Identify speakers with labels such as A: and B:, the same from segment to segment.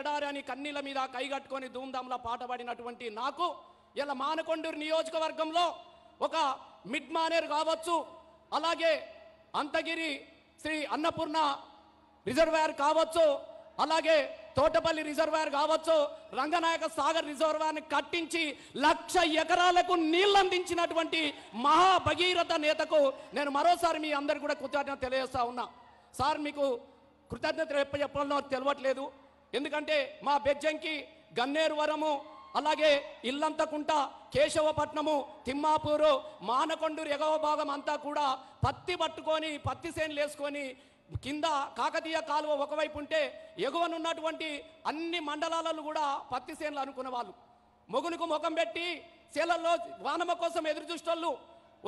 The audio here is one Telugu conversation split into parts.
A: ఎడారి అని కన్నీల మీద కైగట్టుకొని ధూమ్ధాంలా పాట పాడినటువంటి నాకు ఇలా మానకొండూరు నియోజకవర్గంలో ఒక మిడ్ మానేర్ కావచ్చు అలాగే అంతగిరి శ్రీ అన్నపూర్ణ రిజర్వాయర్ కావచ్చు అలాగే తోటపల్లి రిజర్వాయర్ కావచ్చు రంగనాయక సాగర్ రిజర్వాయర్ని కట్టించి లక్ష ఎకరాలకు నీళ్ళందించినటువంటి మహాభగీరథ నేతకు నేను మరోసారి మీ అందరు కూడా కృతజ్ఞత తెలియజేస్తా ఉన్నా సార్ మీకు కృతజ్ఞత చెప్పడంలో తెలియట్లేదు ఎందుకంటే మా బెజ్జంకి గన్నేరు వరము అలాగే ఇల్లంతకుంట కేశవపట్నము తిమ్మాపూరు మానకొండూరు ఎగవ భాగం అంతా కూడా పత్తి పట్టుకొని పత్తి సేన్లు వేసుకొని కింద కాకతీయ కాలువ ఒకవైపు ఉంటే ఎగువనున్నటువంటి అన్ని మండలాలలో కూడా పత్తి సేనులు అనుకున్న వాళ్ళు మొగునుకు ముఖం పెట్టి శీలల్లో వానమ కోసం ఎదురు చూసేటోళ్ళు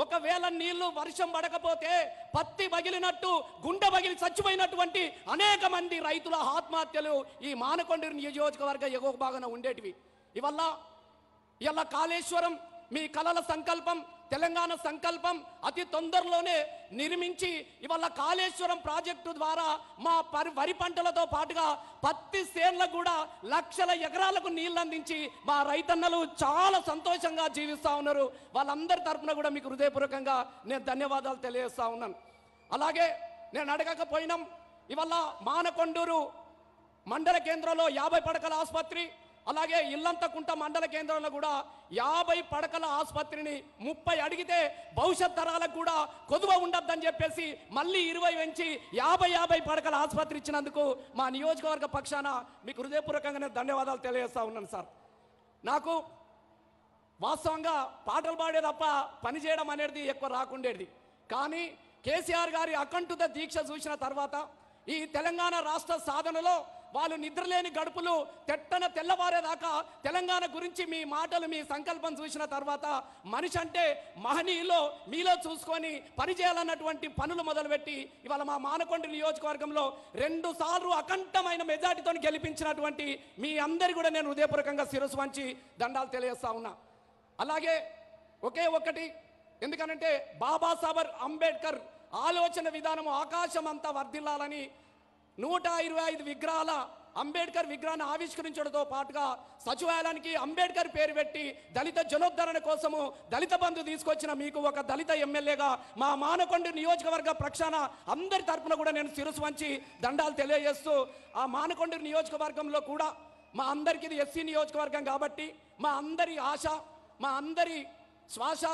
A: ఒకవేళ నీళ్లు వర్షం పడకపోతే పత్తి పగిలినట్టు గుండె పగిలి చచ్చిపోయినటువంటి అనేక మంది రైతుల ఆత్మహత్యలు ఈ మానకొండ నియోజకవర్గ ఎగువ భాగంగా ఉండేటివి ఇవల్ల ఇలా కాళేశ్వరం మీ కలల సంకల్పం తెలంగాణ సంకల్పం అతి తొందరలోనే నిర్మించి ఇవాళ కాళేశ్వరం ప్రాజెక్టు ద్వారా మా పరి వరి పంటలతో పాటుగా పత్తి సేన్లకు కూడా లక్షల ఎకరాలకు నీళ్ళు అందించి మా రైతన్నలు చాలా సంతోషంగా జీవిస్తూ ఉన్నారు వాళ్ళందరి తరఫున కూడా మీకు హృదయపూర్వకంగా నేను ధన్యవాదాలు తెలియజేస్తా ఉన్నాను అలాగే నేను అడగకపోయినాం ఇవాళ మానకొండూరు మండల కేంద్రంలో యాభై పడకల ఆసుపత్రి అలాగే ఇల్లంతకుంట మండల కేంద్రంలో కూడా యాభై పడకల ఆసుపత్రిని ముప్పై అడిగితే భవిష్యత్ తరాలకు కూడా కొదువ ఉండొద్దని చెప్పేసి మళ్ళీ ఇరవై పెంచి యాభై యాభై పడకల ఆసుపత్రి ఇచ్చినందుకు మా నియోజకవర్గ పక్షాన మీకు హృదయపూర్వకంగానే ధన్యవాదాలు తెలియజేస్తా ఉన్నాను సార్ నాకు వాస్తవంగా పాటలు పాడే తప్ప పనిచేయడం అనేది ఎక్కువ రాకుండేది కానీ కేసీఆర్ గారి అకంటుత దీక్ష చూసిన తర్వాత ఈ తెలంగాణ రాష్ట్ర సాధనలో వాళ్ళు నిద్రలేని గడుపులు తెట్టన తెల్లవారేదాకా తెలంగాణ గురించి మీ మాటలు మీ సంకల్పం చూసిన తర్వాత మనిషి అంటే మహనీయులో మీలో చూసుకొని పనిచేయాలన్నటువంటి పనులు మొదలుపెట్టి ఇవాళ మా మానకొండ నియోజకవర్గంలో రెండు సార్లు అకంఠమైన మెజార్టీతో గెలిపించినటువంటి మీ అందరి కూడా నేను హృదయపూర్వకంగా శిరస్సు వంచి దండాలు తెలియజేస్తా ఉన్నా అలాగే ఒకే ఒకటి ఎందుకనంటే బాబాసాహెబ్ అంబేద్కర్ ఆలోచన విధానం ఆకాశం అంతా వర్ధిల్లాలని నూట ఇరవై ఐదు విగ్రహాల అంబేద్కర్ విగ్రహాన్ని ఆవిష్కరించడంతో పాటుగా సచివాలయానికి అంబేద్కర్ పేరు పెట్టి దళిత జనోద్ధరణ కోసము దళిత బంధు తీసుకొచ్చిన మీకు ఒక దళిత ఎమ్మెల్యేగా మా మానకొండ నియోజకవర్గ ప్రక్షాణ అందరి తరపున కూడా నేను శిరసు వంచి దండాలు తెలియజేస్తూ ఆ మానకొండ నియోజకవర్గంలో కూడా మా అందరికీ ఇది ఎస్సీ నియోజకవర్గం కాబట్టి మా అందరి ఆశ మా అందరి శ్వాస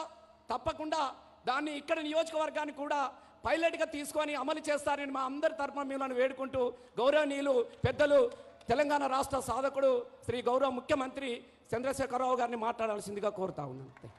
A: తప్పకుండా దాన్ని ఇక్కడ నియోజకవర్గానికి కూడా పైలట్గా తీసుకొని అమలు చేస్తారని మా అందరి తరఫున మిమ్మల్ని వేడుకుంటూ గౌరవనీయులు పెద్దలు తెలంగాణ రాష్ట్ర సాధకుడు శ్రీ గౌరవ ముఖ్యమంత్రి చంద్రశేఖరరావు గారిని మాట్లాడాల్సిందిగా కోరుతా ఉన్నాను